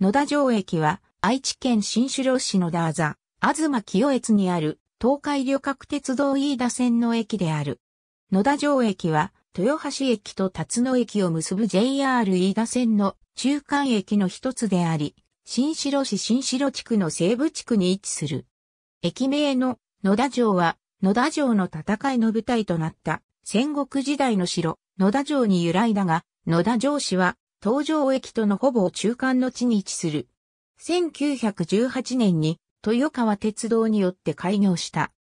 野田城駅は、愛知県新城市野田あざ、東清越にある、東海旅客鉄道飯田線の駅である。野田城駅は、豊橋駅と辰野駅を結ぶ JR 飯田線の中間駅の一つであり、新城市新城地区の西部地区に位置する。駅名の野田城は、野田城の戦いの舞台となった戦国時代の城、野田城に由来だが、野田城市は東上駅とのほぼ中間の地に位置する。1918年に豊川鉄道によって開業した。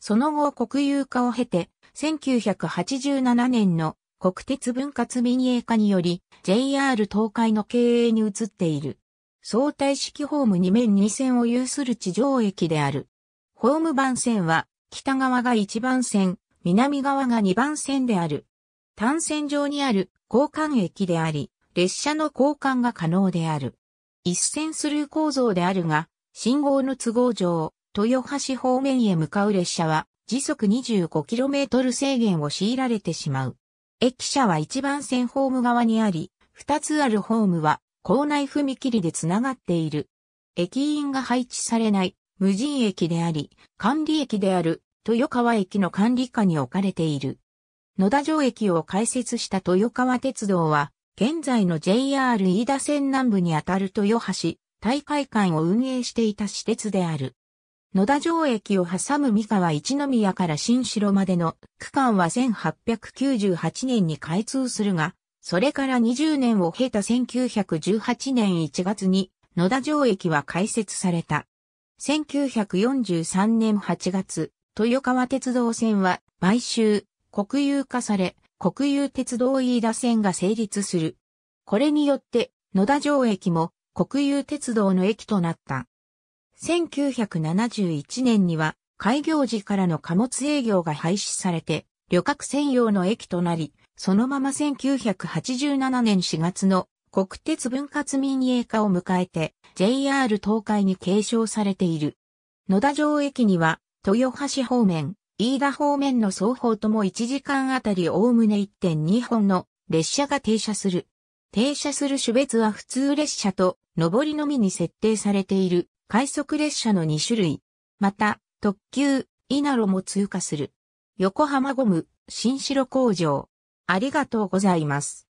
その後国有化を経て、1987年の国鉄分割民営化により JR 東海の経営に移っている。相対式ホーム2面2線を有する地上駅である。ホーム番線は北側が1番線、南側が2番線である。単線上にある交換駅であり、列車の交換が可能である。一線スルー構造であるが、信号の都合上、豊橋方面へ向かう列車は時速 25km 制限を強いられてしまう。駅舎は一番線ホーム側にあり、二つあるホームは校内踏切でつながっている。駅員が配置されない無人駅であり、管理駅である豊川駅の管理下に置かれている。野田城駅を開設した豊川鉄道は、現在の JR 飯田線南部にあたる豊橋大会館を運営していた私鉄である。野田城駅を挟む三河一宮から新城までの区間は1898年に開通するが、それから20年を経た1918年1月に野田城駅は開設された。1943年8月、豊川鉄道線は買収、国有化され、国有鉄道飯田線が成立する。これによって、野田城駅も国有鉄道の駅となった。1971年には、開業時からの貨物営業が廃止されて、旅客専用の駅となり、そのまま1987年4月の国鉄分割民営化を迎えて JR 東海に継承されている。野田城駅には豊橋方面、飯田方面の双方とも1時間あたりおおむね1.2本の列車が停車する。停車する種別は普通列車と上りのみに設定されている快速列車の2種類。また、特急、稲ロも通過する。横浜ゴム、新城工場。ありがとうございます。